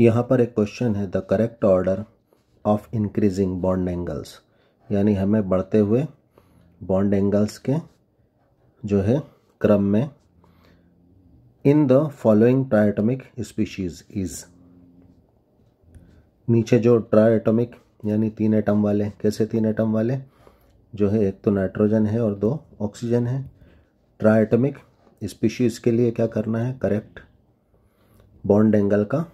यहाँ पर एक क्वेश्चन है the correct order of increasing bond angles यानी हमें बढ़ते हुए बॉन्ड एंगल्स के जो है क्रम में in the following triatomic species is नीचे जो ट्राइटोमिक यानी तीन एटम वाले कैसे तीन एटम वाले जो है एक तो नाइट्रोजन है और दो ऑक्सीजन है ट्राइटमिक स्पीशीज़ के लिए क्या करना है करेक्ट बॉन्ड एंगल का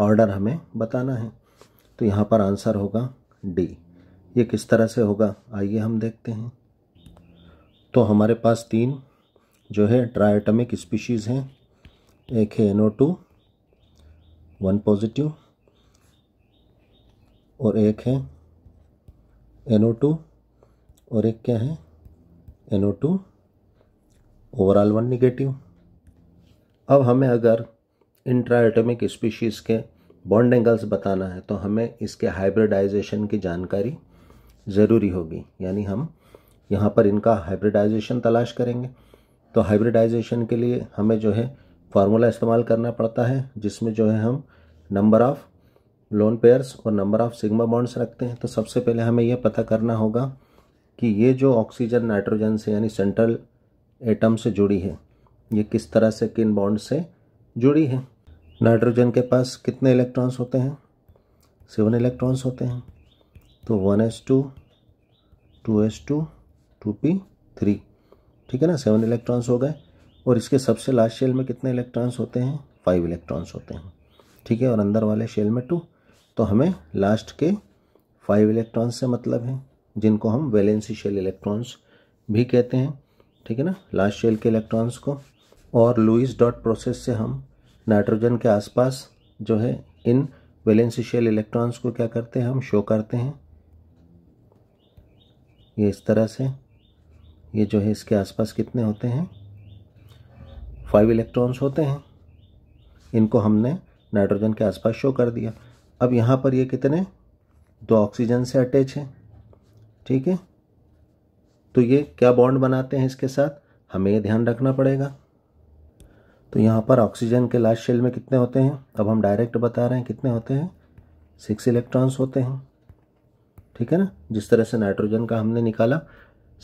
ऑर्डर हमें बताना है तो यहाँ पर आंसर होगा डी ये किस तरह से होगा आइए हम देखते हैं तो हमारे पास तीन जो है ट्राइटमिक स्पीशीज़ हैं एक है एन टू वन पॉजिटिव और एक है एन टू और एक क्या है N two overall one negative अब हमें अगर इंट्राएटॉमिक स्पीशीज़ के बॉन्ड एंगल्स बताना है तो हमें इसके हाइब्रिडाइजेशन की जानकारी ज़रूरी होगी यानी हम यहाँ पर इनका हाइब्रिडाइजेशन तलाश करेंगे तो हाइब्रिडाइजेशन के लिए हमें जो है फार्मूला इस्तेमाल करना पड़ता है जिसमें जो है हम नंबर ऑफ़ लोन पेयर्स और नंबर ऑफ़ सिग्मा बॉन्ड्स रखते हैं तो सबसे पहले हमें यह पता करना होगा कि ये जो ऑक्सीजन नाइट्रोजन से यानी सेंट्रल एटम से जुड़ी है ये किस तरह से किन बॉन्ड से जुड़ी है नाइट्रोजन के पास कितने इलेक्ट्रॉन्स होते हैं सेवन इलेक्ट्रॉन्स होते हैं तो one S two two S two two P three ठीक है ना सेवन इलेक्ट्रॉन्स हो गए और इसके सबसे लास्ट शेल में कितने इलेक्ट्रॉन्स होते हैं फाइव इलेक्ट्रॉन्स होते हैं ठीक है और अंदर वाले शेल में टू तो हमें लास्ट के फाइव इलेक्ट्रॉन्स से मतलब है जिनको हम वैलेंसी शेल इलेक्ट्रॉन्स भी कहते हैं ठीक है ना लास्ट शेल के इलेक्ट्रॉन्स को और लुइस डॉट प्रोसेस से हम नाइट्रोजन के आसपास जो है इन वेलेंसीशियल इलेक्ट्रॉन्स को क्या करते हैं हम शो करते हैं ये इस तरह से ये जो है इसके आसपास कितने होते हैं फाइव इलेक्ट्रॉन्स होते हैं इनको हमने नाइट्रोजन के आसपास शो कर दिया अब यहाँ पर ये कितने दो ऑक्सीजन से अटैच है ठीक है तो ये क्या बॉन्ड बनाते हैं इसके साथ हमें ये ध्यान रखना पड़ेगा तो यहाँ पर ऑक्सीजन के लास्ट शेल में कितने होते हैं अब हम डायरेक्ट बता रहे हैं कितने होते हैं सिक्स इलेक्ट्रॉन्स होते हैं ठीक है ना जिस तरह से नाइट्रोजन का हमने निकाला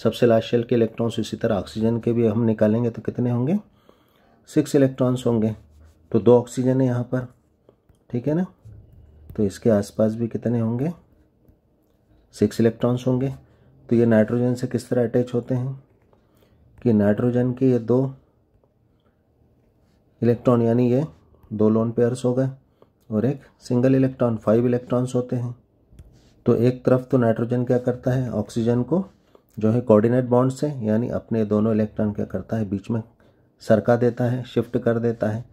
सबसे लास्ट शेल के इलेक्ट्रॉन्स इसी तरह ऑक्सीजन के भी हम निकालेंगे तो कितने होंगे सिक्स इलेक्ट्रॉन्स होंगे तो दो ऑक्सीजन है यहाँ पर ठीक है ना तो इसके आसपास भी कितने होंगे सिक्स इलेक्ट्रॉन्स होंगे तो ये नाइट्रोजन से किस तरह अटैच होते हैं कि नाइट्रोजन के ये दो इलेक्ट्रॉन यानी ये दो लोन पेयर्स हो गए और एक सिंगल इलेक्ट्रॉन फाइव इलेक्ट्रॉन्स होते हैं तो एक तरफ तो नाइट्रोजन क्या करता है ऑक्सीजन को जो है कोऑर्डिनेट बॉन्ड से यानी अपने दोनों इलेक्ट्रॉन क्या करता है बीच में सरका देता है शिफ्ट कर देता है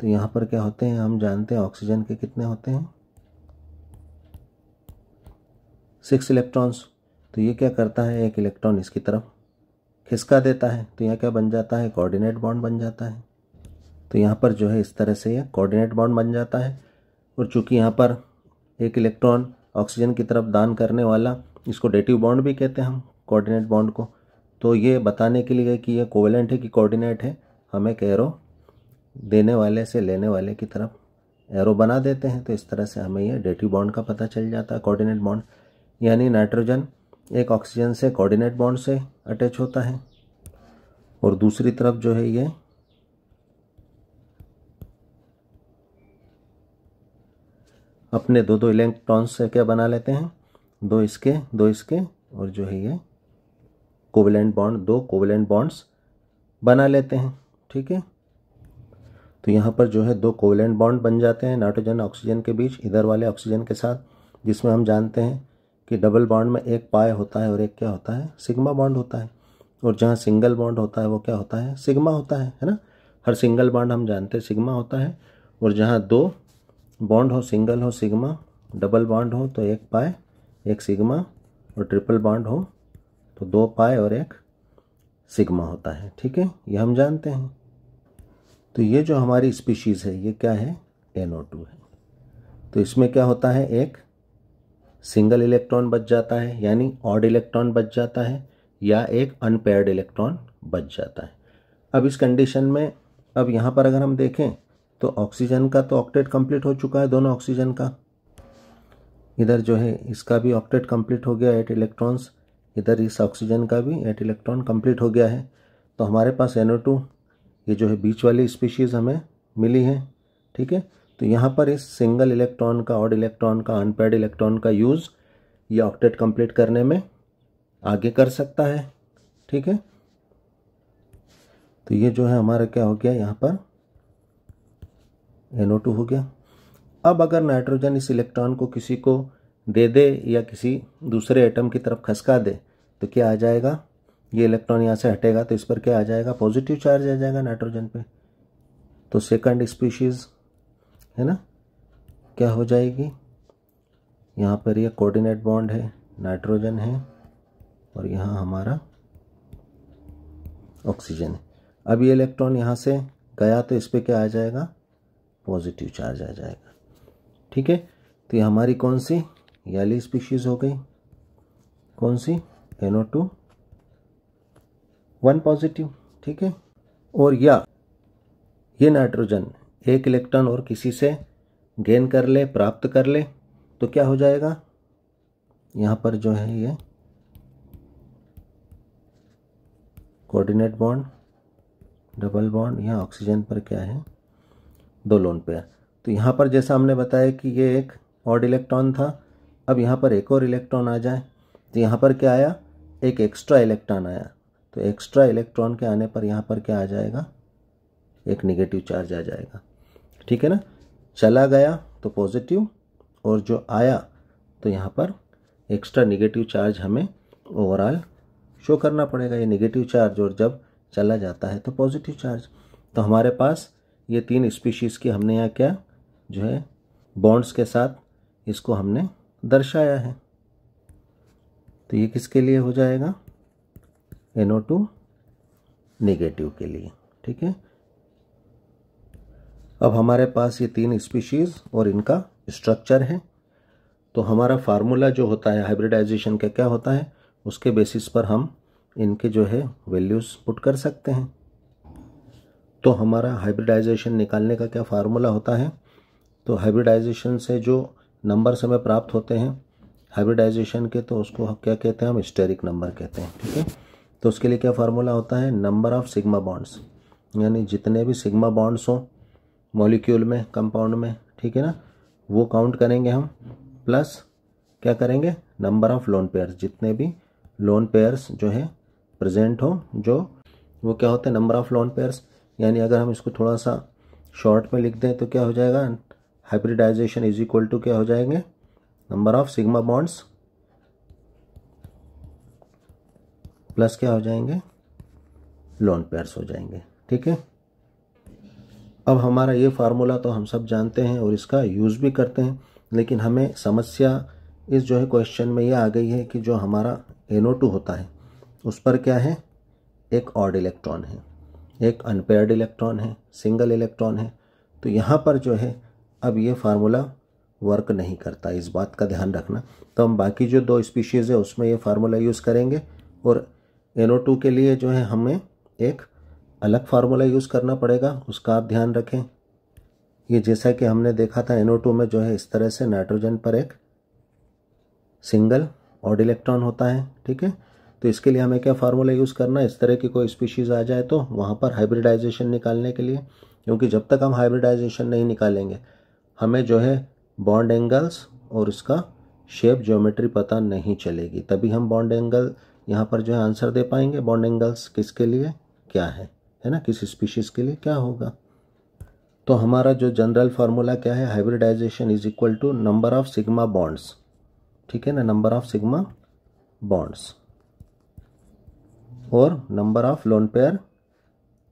तो यहाँ पर क्या होते हैं हम जानते हैं ऑक्सीजन के कितने होते हैं सिक्स इलेक्ट्रॉन्स तो ये क्या करता है एक इलेक्ट्रॉन इसकी तरफ खिसका देता है तो यह क्या बन जाता है कोऑर्डिनेट बॉन्ड बन जाता है तो यहाँ पर जो है इस तरह से यह कोऑर्डिनेट बाउंड बन जाता है और चूँकि यहाँ पर एक इलेक्ट्रॉन ऑक्सीजन की तरफ दान करने वाला इसको डेटिव बाउंड भी कहते हैं हम कोऑर्डिनेट बाउंड को तो ये बताने के लिए कि यह कोवेलेंट है कि कोऑर्डिनेट है हम एक एरो देने वाले से लेने वाले की तरफ एरो बना देते हैं तो इस तरह से हमें यह डेटिव बाउंड का पता चल जाता है कोऑर्डिनेट बाउंड यानी नाइट्रोजन एक ऑक्सीजन से कोऑर्डिनेट बाउंड से अटैच होता है और दूसरी तरफ जो है ये अपने दो दो इलेक्ट्रॉन से क्या बना लेते हैं दो इसके दो इसके और जो है ये कोवलेंट बॉन्ड दो कोवलेंट बॉन्ड्स बना लेते हैं ठीक है तो यहाँ पर जो है दो कोवलेंट बॉन्ड बन जाते हैं नाइट्रोजन ऑक्सीजन के बीच इधर वाले ऑक्सीजन के साथ जिसमें हम जानते हैं कि डबल बॉन्ड में एक पाए होता है और एक क्या होता है सिग्मा बॉन्ड होता है और जहाँ सिंगल बॉन्ड होता है वो क्या होता है सिग्मा होता है है ना हर सिंगल बॉन्ड हम जानते हैं सिग्मा होता है और जहाँ दो बॉन्ड हो सिंगल हो सिग्मा डबल बॉन्ड हो तो एक पाए एक सिग्मा और ट्रिपल बॉन्ड हो तो दो पाए और एक सिग्मा होता है ठीक है ये हम जानते हैं तो ये जो हमारी स्पीशीज़ है ये क्या है एन टू है तो इसमें क्या होता है एक सिंगल इलेक्ट्रॉन बच जाता है यानी ऑड इलेक्ट्रॉन बच जाता है या एक अनपेयर्ड इलेक्ट्रॉन बच जाता है अब इस कंडीशन में अब यहाँ पर अगर हम देखें तो ऑक्सीजन का तो ऑक्टेट कंप्लीट हो चुका है दोनों ऑक्सीजन का इधर जो है इसका भी ऑक्टेट कंप्लीट हो गया एट इलेक्ट्रॉन्स इधर इस ऑक्सीजन का भी एट इलेक्ट्रॉन कंप्लीट हो गया है तो हमारे पास एनो ये जो है बीच वाली स्पीशीज़ हमें मिली है ठीक है तो यहाँ पर इस सिंगल इलेक्ट्रॉन का ऑड इलेक्ट्रॉन का अनपेड इलेक्ट्रॉन का यूज़ ये ऑक्टेट कंप्लीट करने में आगे कर सकता है ठीक है तो ये जो है हमारा क्या हो गया यहाँ पर एन हो गया अब अगर नाइट्रोजन इस इलेक्ट्रॉन को किसी को दे दे या किसी दूसरे एटम की तरफ खसका दे तो क्या आ जाएगा ये इलेक्ट्रॉन यहाँ से हटेगा तो इस पर क्या आ जाएगा पॉजिटिव चार्ज आ जाएगा नाइट्रोजन पे तो सेकंड स्पीशीज़ है ना क्या हो जाएगी यहाँ पर ये कोऑर्डिनेट बॉन्ड है नाइट्रोजन है और यहाँ हमारा ऑक्सीजन है अब ये इलेक्ट्रॉन यहाँ से गया तो इस पर क्या आ जाएगा पॉजिटिव चार्ज आ जाएगा ठीक है तो ये हमारी कौन सी याली स्पीशीज़ हो गई कौन सी एनो टू वन पॉजिटिव ठीक है और या ये नाइट्रोजन एक इलेक्ट्रॉन और किसी से गेन कर ले प्राप्त कर ले तो क्या हो जाएगा यहाँ पर जो है ये कोऑर्डिनेट बॉन्ड डबल बॉन्ड यहाँ ऑक्सीजन पर क्या है दो लोन पेयर तो यहाँ पर जैसा हमने बताया कि ये एक ऑड इलेक्ट्रॉन था अब यहाँ पर एक और इलेक्ट्रॉन आ जाए तो यहाँ पर क्या आया एक एक्स्ट्रा इलेक्ट्रॉन आया तो एक्स्ट्रा इलेक्ट्रॉन के आने पर यहाँ पर क्या आ जाएगा एक निगेटिव चार्ज आ जाएगा ठीक है ना चला गया तो पॉजिटिव और जो आया तो यहाँ पर एक्स्ट्रा निगेटिव चार्ज हमें ओवरऑल शो करना पड़ेगा ये निगेटिव चार्ज और जब चला जाता है तो पॉजिटिव चार्ज तो हमारे पास ये तीन स्पीशीज़ की हमने यहाँ क्या जो है बॉन्ड्स के साथ इसको हमने दर्शाया है तो ये किसके लिए हो जाएगा एनओ टू नेगेटिव के लिए ठीक है अब हमारे पास ये तीन स्पीशीज़ और इनका स्ट्रक्चर है तो हमारा फार्मूला जो होता है हाइब्रिडाइजेशन का क्या होता है उसके बेसिस पर हम इनके जो है वैल्यूज़ पुट कर सकते हैं तो हमारा हाइब्रिडाइजेशन निकालने का क्या फार्मूला होता है तो हाइब्रिडाइजेशन से जो नंबर हमें प्राप्त होते हैं हाइब्रिडाइजेशन के तो उसको क्या कहते हैं हम स्टेरिक नंबर कहते हैं ठीक है तो उसके लिए क्या फार्मूला होता है नंबर ऑफ सिग्मा बॉन्ड्स यानी जितने भी सिग्मा बॉन्ड्स हों मॉलिक्यूल में कंपाउंड में ठीक है ना वो काउंट करेंगे हम प्लस क्या करेंगे नंबर ऑफ लोन पेयर्स जितने भी लोन पेयर्स जो है प्रेजेंट हो जो वो क्या होते हैं नंबर ऑफ लोन पेयर्स यानी अगर हम इसको थोड़ा सा शॉर्ट में लिख दें तो क्या हो जाएगा हाइब्रिडाइजेशन इज इक्वल टू क्या हो जाएंगे number of sigma bonds plus क्या हो जाएंगे लोन पेयर्स हो जाएंगे ठीक है अब हमारा ये फार्मूला तो हम सब जानते हैं और इसका यूज़ भी करते हैं लेकिन हमें समस्या इस जो है क्वेश्चन में ये आ गई है कि जो हमारा एनो टू होता है उस पर क्या है एक ऑड इलेक्ट्रॉन है एक अनपेयर्ड इलेक्ट्रॉन है सिंगल इलेक्ट्रॉन है तो यहाँ पर जो है अब ये फार्मूला वर्क नहीं करता इस बात का ध्यान रखना तो हम बाकी जो दो स्पीशीज़ है उसमें ये फार्मूला यूज़ करेंगे और एन के लिए जो है हमें एक अलग फार्मूला यूज़ करना पड़ेगा उसका आप ध्यान रखें ये जैसा कि हमने देखा था एन में जो है इस तरह से नाइट्रोजन पर एक सिंगल ऑड इलेक्ट्रॉन होता है ठीक है तो इसके लिए हमें क्या फार्मूला यूज़ करना है इस तरह की कोई स्पीशीज़ आ जाए तो वहाँ पर हाइब्रिडाइजेशन निकालने के लिए क्योंकि जब तक हम हाइब्रिडाइजेशन नहीं निकालेंगे हमें जो है बॉन्ड एंगल्स और इसका शेप ज्योमेट्री पता नहीं चलेगी तभी हम बॉन्ड एंगल यहाँ पर जो है आंसर दे पाएंगे बॉन्ड एंगल्स किसके लिए क्या है है ना किस स्पीशीज़ के लिए क्या होगा तो हमारा जो जनरल फार्मूला क्या है hybridization is equal to number of sigma bonds ठीक है ना नंबर ऑफ सिग्मा बॉन्ड्स और number of lone pair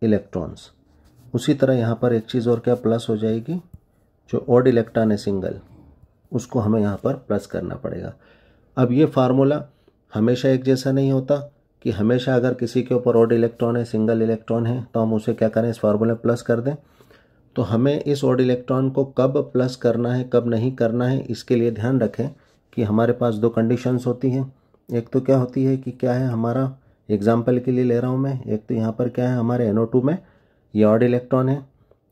electrons उसी तरह यहाँ पर एक चीज़ और क्या प्लस हो जाएगी जो ऑड इलेक्ट्रॉन है सिंगल उसको हमें यहाँ पर प्लस करना पड़ेगा अब ये फार्मूला हमेशा एक जैसा नहीं होता कि हमेशा अगर किसी के ऊपर ऑड इलेक्ट्रॉन है सिंगल इलेक्ट्रॉन है तो हम उसे क्या करें इस फार्मूले में प्लस कर दें तो हमें इस ऑड इलेक्ट्रॉन को कब प्लस करना है कब नहीं करना है इसके लिए ध्यान रखें कि हमारे पास दो कंडीशंस होती हैं एक तो क्या होती है कि क्या है हमारा एग्जाम्पल के लिए ले रहा हूँ मैं एक तो यहाँ पर क्या है हमारे एन में ये ऑड इलेक्ट्रॉन है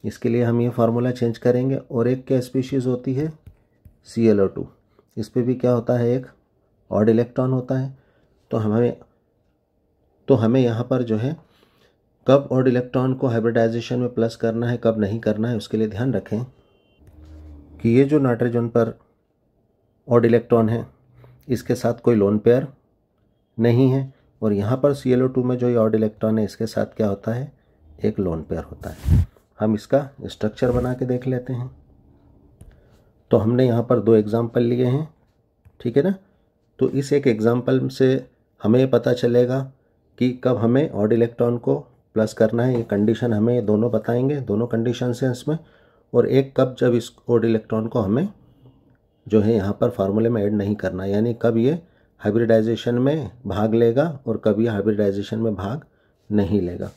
इसके लिए हम ये फार्मूला चेंज करेंगे और एक क्या स्पीशीज़ होती है सी एल ओ टू इस पर भी क्या होता है एक ऑड इलेक्ट्रॉन होता है तो हमें तो हमें यहाँ पर जो है कब ऑड इलेक्ट्रॉन को हाइब्रिडाइजेशन में प्लस करना है कब नहीं करना है उसके लिए ध्यान रखें कि ये जो नाइट्रोजन पर ऑड इलेक्ट्रॉन है इसके साथ कोई लोन पेयर नहीं है और यहाँ पर सी में जो ऑड इलेक्ट्रॉन है इसके साथ क्या होता है एक लोन पेयर होता है हम इसका स्ट्रक्चर बना के देख लेते हैं तो हमने यहाँ पर दो एग्ज़ाम्पल लिए हैं ठीक है ना तो इस एक एग्ज़ाम्पल से हमें पता चलेगा कि कब हमें ऑड इलेक्ट्रॉन को प्लस करना है ये कंडीशन हमें दोनों बताएंगे दोनों कंडीशन हैं इसमें और एक कब जब इस ऑड इलेक्ट्रॉन को हमें जो है यहाँ पर फार्मूले में ऐड नहीं करना यानी कब ये हाइब्रिडाइजेशन में भाग लेगा और कभी हाइब्रिडाइजेशन में भाग नहीं लेगा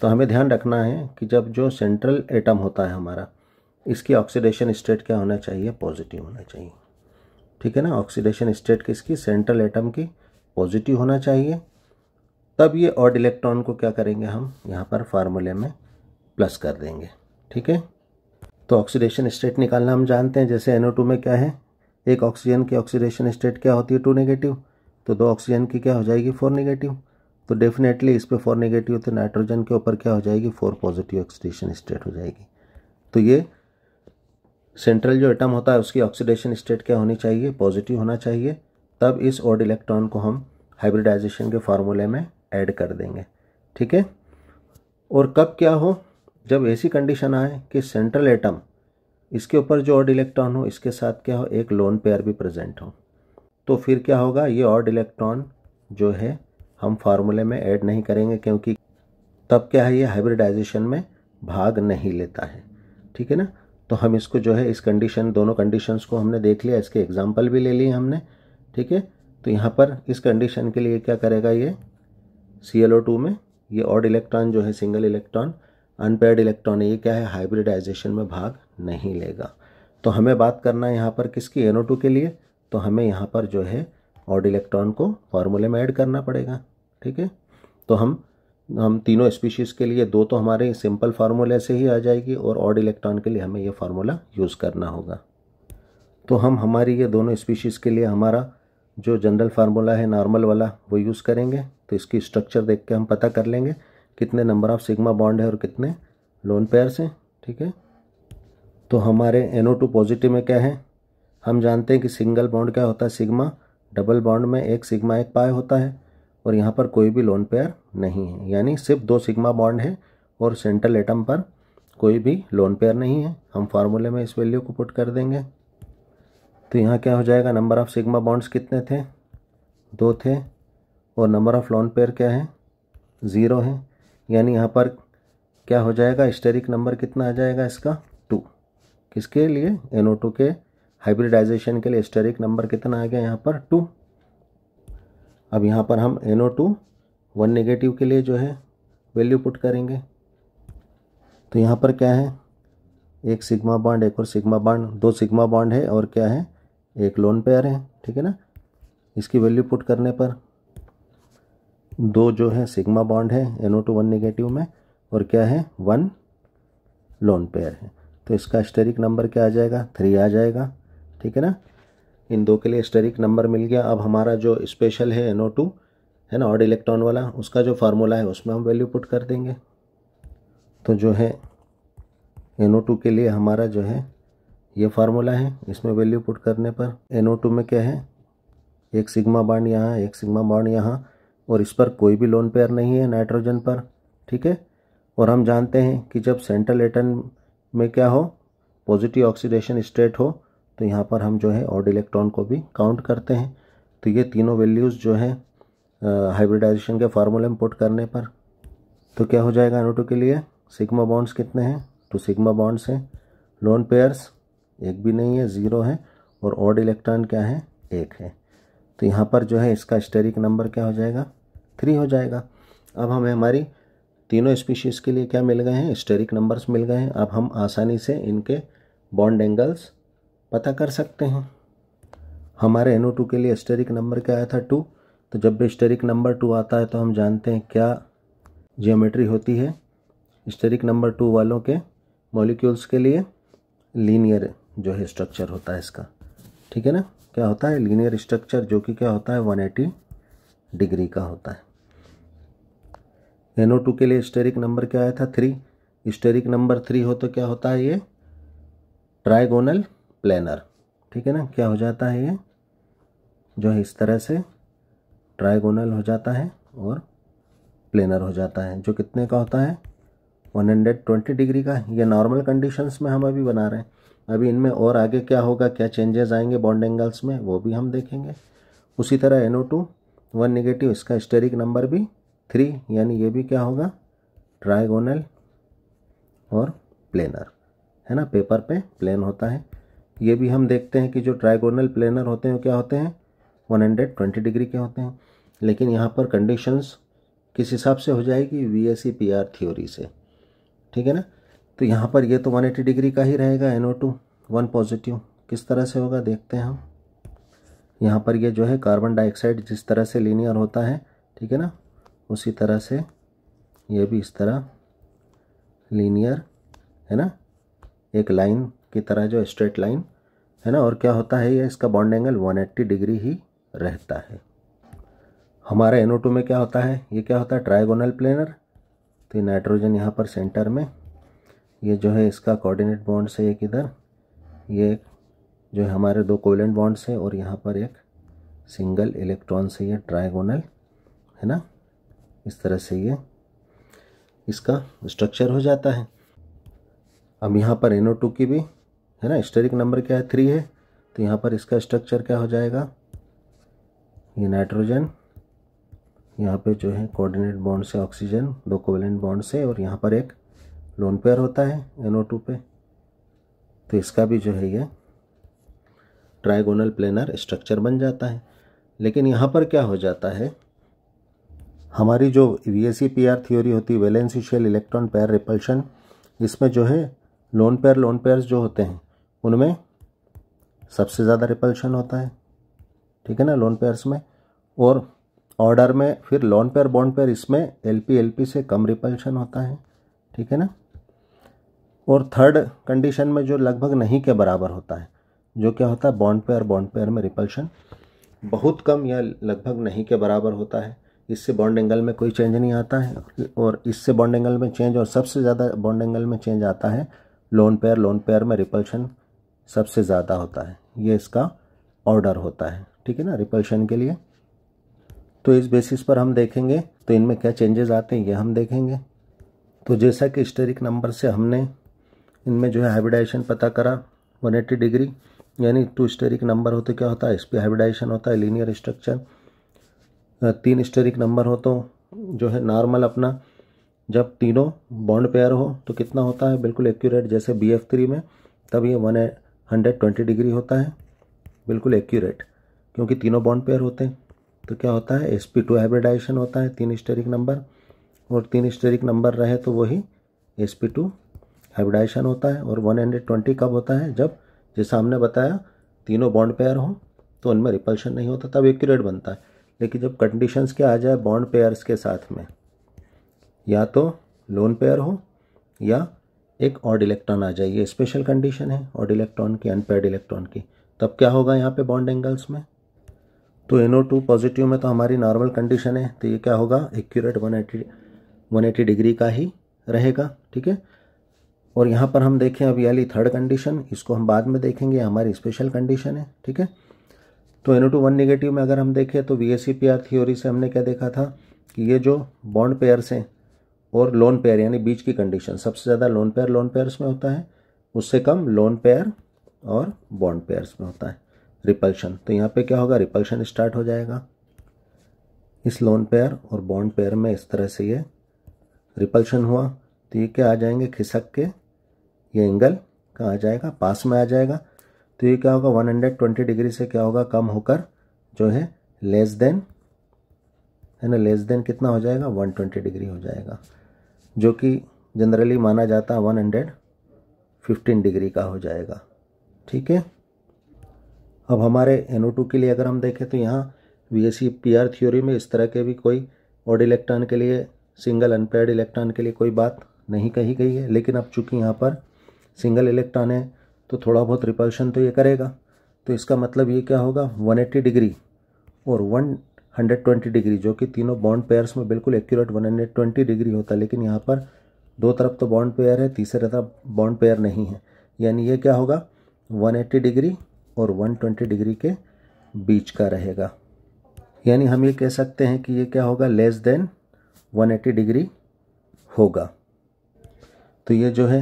तो हमें ध्यान रखना है कि जब जो सेंट्रल एटम होता है हमारा इसकी ऑक्सीडेशन स्टेट क्या होना चाहिए पॉजिटिव होना चाहिए ठीक है ना ऑक्सीडेशन स्टेट किसकी सेंट्रल एटम की पॉजिटिव होना चाहिए तब ये ऑड इलेक्ट्रॉन को क्या करेंगे हम यहाँ पर फार्मूले में प्लस कर देंगे ठीक है तो ऑक्सीडेशन स्टेट निकालना हम जानते हैं जैसे एनओ टू में क्या है एक ऑक्सीजन की ऑक्सीडेशन स्टेट क्या होती है टू नेगेटिव तो दो ऑक्सीजन की क्या हो जाएगी फोर नेगेटिव तो डेफिनेटली इस पर फोर नेगेटिव तो नाइट्रोजन के ऊपर क्या हो जाएगी फोर पॉजिटिव ऑक्सीडेशन स्टेट हो जाएगी तो ये सेंट्रल जो एटम होता है उसकी ऑक्सीडेशन स्टेट क्या होनी चाहिए पॉजिटिव होना चाहिए तब इस ऑड इलेक्ट्रॉन को हम हाइब्रिडाइजेशन के फार्मूले में ऐड कर देंगे ठीक है और कब क्या हो जब ऐसी कंडीशन आए कि सेंट्रल एटम इसके ऊपर जो ऑड इलेक्ट्रॉन हो इसके साथ क्या हो एक लोन पेयर भी प्रेजेंट हो तो फिर क्या होगा ये ऑड इलेक्ट्रॉन जो है हम फार्मूले में ऐड नहीं करेंगे क्योंकि तब क्या है ये हाइब्रिडाइजेशन में भाग नहीं लेता है ठीक है ना तो हम इसको जो है इस कंडीशन दोनों कंडीशंस को हमने देख लिया इसके एग्जाम्पल भी ले लिए हमने ठीक है तो यहाँ पर इस कंडीशन के लिए क्या करेगा ये सी एल ओ टू में ये ऑड इलेक्ट्रॉन जो है सिंगल इलेक्ट्रॉन अनपेड इलेक्ट्रॉन ये क्या है हाइब्रिडाइजेशन में भाग नहीं लेगा तो हमें बात करना है यहाँ पर किसकी एन ओ टू के लिए तो हमें यहाँ पर जो है ऑड इलेक्ट्रॉन को फार्मूले में ऐड करना पड़ेगा ठीक है तो हम हम तीनों स्पीशीज़ के लिए दो तो हमारे सिंपल फार्मूले से ही आ जाएगी और ऑड इलेक्ट्रॉन के लिए हमें ये फार्मूला यूज़ करना होगा तो हम हमारी ये दोनों स्पीशीज़ के लिए हमारा जो जनरल फार्मूला है नॉर्मल वाला वो यूज़ करेंगे तो इसकी स्ट्रक्चर देख के हम पता कर लेंगे कितने नंबर ऑफ सिग्मा बॉन्ड है और कितने लोन पेयर्स हैं ठीक है तो हमारे एनओ टू पॉजिटिव में क्या है हम जानते हैं कि सिंगल बॉन्ड क्या होता है सिग्मा डबल बॉन्ड में एक सिग्मा एक पाए होता है और यहाँ पर कोई भी लोन पेयर नहीं है यानी सिर्फ दो सिग्मा बॉन्ड है और सेंट्रल एटम पर कोई भी लोन पेयर नहीं है हम फार्मूले में इस वैल्यू को पुट कर देंगे तो यहाँ क्या हो जाएगा नंबर ऑफ़ सिग्मा बॉन्ड्स कितने थे दो थे और नंबर ऑफ़ लोन पेयर क्या है ज़ीरो है यानी यहाँ पर क्या हो जाएगा स्टेरिक नंबर कितना आ जाएगा इसका टू किसके लिए एनओ टू के हाइब्रिडाइजेशन के लिए स्टेरिक नंबर कितना आ गया यहाँ पर टू अब यहाँ पर हम N O two one negative के लिए जो है वैल्यू पुट करेंगे तो यहाँ पर क्या है एक सिग्मा बॉन्ड एक और सिग्मा बॉन्ड दो सिग्मा बॉन्ड है और क्या है एक लोन पेयर है ठीक है ना इसकी वैल्यू पुट करने पर दो जो है सिग्मा बॉन्ड है एनओ टू वन निगेटिव में और क्या है वन लोन पेयर है तो इसका स्टेरिक नंबर क्या आ जाएगा थ्री आ जाएगा ठीक है ना इन दो के लिए स्टेरिक नंबर मिल गया अब हमारा जो स्पेशल है एन है ना ऑड इलेक्ट्रॉन वाला उसका जो फार्मूला है उसमें हम वैल्यू पुट कर देंगे तो जो है एन के लिए हमारा जो है ये फार्मूला है इसमें वैल्यू पुट करने पर एन में क्या है एक सिग्मा बाड यहाँ एक सिग्मा बाड यहाँ और इस पर कोई भी लोन पेयर नहीं है नाइट्रोजन पर ठीक है और हम जानते हैं कि जब सेंट्रल एटन में क्या हो पॉजिटिव ऑक्सीडेशन स्टेट हो तो यहाँ पर हम जो है ऑड इलेक्ट्रॉन को भी काउंट करते हैं तो ये तीनों वैल्यूज़ जो है हाइब्रिडाइजेशन के फार्मूले में पुट करने पर तो क्या हो जाएगा एनो के लिए सिग्मा बॉन्ड्स कितने हैं तो सिग्मा बॉन्ड्स हैं लोन पेयर्स एक भी नहीं है ज़ीरो है और ऑड इलेक्ट्रॉन क्या है एक है तो यहाँ पर जो है इसका स्टेरिक नंबर क्या हो जाएगा थ्री हो जाएगा अब हमें हमारी तीनों स्पीशीज़ के लिए क्या मिल गए हैं स्टेरिक नंबर्स मिल गए हैं अब हम आसानी से इनके बॉन्ड एंगल्स पता कर सकते हैं हमारे एन टू के लिए स्टेरिक नंबर क्या आया था टू तो जब भी स्टेरिक नंबर टू आता है तो हम जानते हैं क्या जियोमेट्री होती है स्टेरिक नंबर टू वालों के मॉलिक्यूल्स के लिए लीनियर जो है स्ट्रक्चर होता है इसका ठीक है ना क्या होता है लीनियर स्ट्रक्चर जो कि क्या होता है 180 डिग्री का होता है एनओ टू के लिए स्टेरिक नंबर क्या आया था थ्री स्टेरिक नंबर थ्री हो तो क्या होता है ये ट्राइगोनल प्लानर ठीक है ना क्या हो जाता है ये जो है इस तरह से ट्राइगोनल हो जाता है और प्लेनर हो जाता है जो कितने का होता है 120 डिग्री का ये नॉर्मल कंडीशंस में हम अभी बना रहे हैं अभी इनमें और आगे क्या होगा क्या चेंजेस आएंगे बॉन्ड एंगल्स में वो भी हम देखेंगे उसी तरह N O two one negative इसका स्टेरिक नंबर भी थ्री यानी ये भी क्या होगा ट्राइगोनल और प्लेनर है ना पेपर पे प्लेन होता है ये भी हम देखते हैं कि जो ट्राइगोनल प्लेनर होते हैं वो क्या होते हैं 120 डिग्री के होते हैं लेकिन यहाँ पर कंडीशंस किस हिसाब से हो जाएगी V S C P R theory से ठीक है ना तो यहाँ पर ये तो 180 डिग्री का ही रहेगा N O two one positive किस तरह से होगा देखते हैं हम यहाँ पर ये जो है कार्बन डाइऑक्साइड जिस तरह से लीनियर होता है ठीक है ना उसी तरह से ये भी इस तरह लीनियर है ना एक लाइन की तरह जो स्ट्रेट लाइन है ना और क्या होता है ये इसका बॉन्ड एंगल 180 डिग्री ही रहता है हमारा एन में क्या होता है ये क्या होता है ट्राइगोनल प्लेनर तो ये नाइट्रोजन यहाँ पर सेंटर में ये जो है इसका कोऑर्डिनेट बॉन्ड से एक इधर ये जो है हमारे दो कोवलेंट बॉन्ड्स है और यहाँ पर एक सिंगल इलेक्ट्रॉन से ये ट्राइगोनल है ना इस तरह से ये इसका स्ट्रक्चर हो जाता है अब यहाँ पर एनओ की भी है ना स्टेरिक नंबर क्या है थ्री है तो यहाँ पर इसका स्ट्रक्चर क्या हो जाएगा ये नाइट्रोजन यहाँ पे जो है कोऑर्डिनेट बॉन्ड से ऑक्सीजन दो कोवेलेंट बॉन्ड से और यहाँ पर एक लोन पेयर होता है एन पे तो इसका भी जो है ये ट्राइगोनल प्लेनर स्ट्रक्चर बन जाता है लेकिन यहाँ पर क्या हो जाता है हमारी जो V S C P R theory होती है valency shell electron pair repulsion इसमें जो है लोन पेयर लोन पेयर्स जो होते हैं उनमें सबसे ज़्यादा रिपल्शन होता है ठीक है ना लोन पेयर्स में और ऑर्डर में फिर लोन पेयर बॉन्ड पेयर इसमें एल पी एल पी से कम रिपल्शन होता है ठीक है ना और थर्ड कंडीशन में जो लगभग नहीं के बराबर होता है जो क्या होता है बॉन्ड पेयर बॉन्ड पेयर में रिपल्शन बहुत कम या लगभग नहीं के बराबर होता है इससे बॉन्ड एंगल में कोई चेंज नहीं आता है और इससे बॉन्ड एंगल में चेंज और सबसे ज़्यादा बॉन्ड एंगल में चेंज आता है लोन पेयर लोन पेयर में रिपल्शन सबसे ज़्यादा होता है ये इसका ऑर्डर होता है ठीक है ना रिपल्शन के लिए तो इस बेसिस पर हम देखेंगे तो इनमें क्या चेंजेस आते हैं ये हम देखेंगे तो जैसा कि स्टेरिक नंबर से हमने इनमें जो है हाइब्रिडाइजेशन पता करा 180 डिग्री यानी टू स्टेरिक नंबर हो तो क्या होता है इस पर हाइब्रिडाइजेशन होता है लीनियर स्ट्रक्चर तीन स्टेरिक नंबर हो तो जो है नॉर्मल अपना जब तीनों बॉन्ड पेयर हो तो कितना होता है बिल्कुल एक्यूरेट जैसे बी एफ थ्री में तब ये वन 120 डिग्री होता है बिल्कुल एक्यूरेट क्योंकि तीनों बॉन्ड पेयर होते हैं तो क्या होता है एस पी टू हाइब्रिडाइजेशन होता है तीन स्टेरिक नंबर और तीन स्टेरिक नंबर रहे तो वही एस पी टू हाइब्रिडाइजेशन होता है और 120 कब होता है जब जैसा हमने बताया तीनों बॉन्ड पेयर हों तो उनमें रिपल्शन नहीं होता तब एक्यूरेट बनता है लेकिन जब कंडीशंस क्या आ जाए बॉन्ड पेयर्स के साथ में या तो लोन पेयर हो या एक ऑड इलेक्ट्रॉन आ जाए ये स्पेशल कंडीशन है ऑड इलेक्ट्रॉन की अनपेड इलेक्ट्रॉन की तब क्या होगा यहाँ पे बॉन्ड एंगल्स में तो ओ टू पॉजिटिव में तो हमारी नॉर्मल कंडीशन है तो ये क्या होगा accurate one eighty one eighty degree का ही रहेगा ठीक है और यहाँ पर हम देखें अभी अली थर्ड कंडीशन इसको हम बाद में देखेंगे हमारी स्पेशल कंडीशन है ठीक है तो एनो टू वन निगेटिव में अगर हम देखें तो V S C P R theory से हमने क्या देखा था कि ये जो बॉन्ड पेयर्स हैं और लोन पेयर यानी बीच की कंडीशन सबसे ज़्यादा लोन पेयर लोन पेयर्स में होता है उससे कम लोन पेयर और बॉन्ड पेयर्स में होता है रिपल्शन तो यहाँ पे क्या होगा रिपल्शन स्टार्ट हो जाएगा इस लोन पेयर और बॉन्ड पेयर में इस तरह से ये रिपल्शन हुआ तो ये क्या आ जाएंगे खिसक के ये एंगल कहाँ आ जाएगा पास में आ जाएगा तो ये क्या होगा 120 डिग्री से क्या होगा कम होकर जो है लेस देन है ना लेस देन कितना हो जाएगा 120 डिग्री हो जाएगा जो कि जनरली माना जाता है वन हंड्रेड फिफ्टीन डिग्री का हो जाएगा ठीक है अब हमारे एन टू के लिए अगर हम देखें तो यहाँ V S C P R theory में इस तरह के भी कोई ऑड इलेक्ट्रॉन के लिए सिंगल अनपेड इलेक्ट्रॉन के लिए कोई बात नहीं कही गई है लेकिन अब चूंकि यहाँ पर सिंगल इलेक्ट्रॉन है तो थोड़ा बहुत रिपल्शन तो ये करेगा तो इसका मतलब ये क्या होगा 180 डिग्री और वन 120 डिग्री जो कि तीनों बॉन्ड पेयर्स में बिल्कुल एक्यूरेट 120 डिग्री होता है लेकिन यहाँ पर दो तरफ तो बॉन्ड पेयर है तीसरे तरफ बॉन्ड पेयर नहीं है यानी ये क्या होगा 180 डिग्री और 120 डिग्री के बीच का रहेगा यानी हम ये कह सकते हैं कि ये क्या होगा लेस देन 180 डिग्री होगा तो ये जो है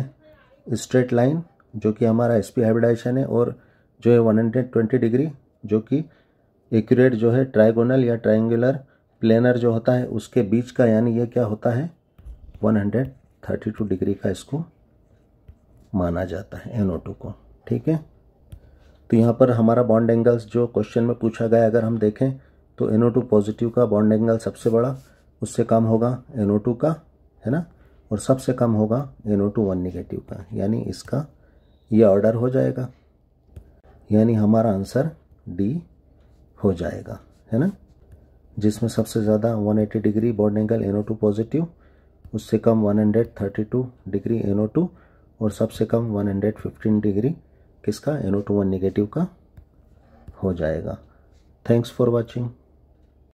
स्ट्रेट लाइन जो कि हमारा एस पी है और जो है वन डिग्री जो कि एक्यूरेट जो है ट्राइगोनल या ट्राइंगुलर प्लेनर जो होता है उसके बीच का यानी ये क्या होता है 132 डिग्री का इसको माना जाता है टू को ठीक है तो यहाँ पर हमारा बॉन्ड एंगल्स जो क्वेश्चन में पूछा गया अगर हम देखें तो टू पॉजिटिव का बॉन्ड एंगल सबसे बड़ा उससे कम होगा टू का है ना और सबसे कम होगा टू वन निगेटिव का यानी इसका ये ऑर्डर हो जाएगा यानी हमारा आंसर डी हो जाएगा है ना जिसमें सबसे ज़्यादा 180 degree bond angle two positive उससे कम 132 डिग्री टू और सबसे कम 115 डिग्री किसका टू वन नेगेटिव का हो जाएगा थैंक्स फॉर वॉचिंग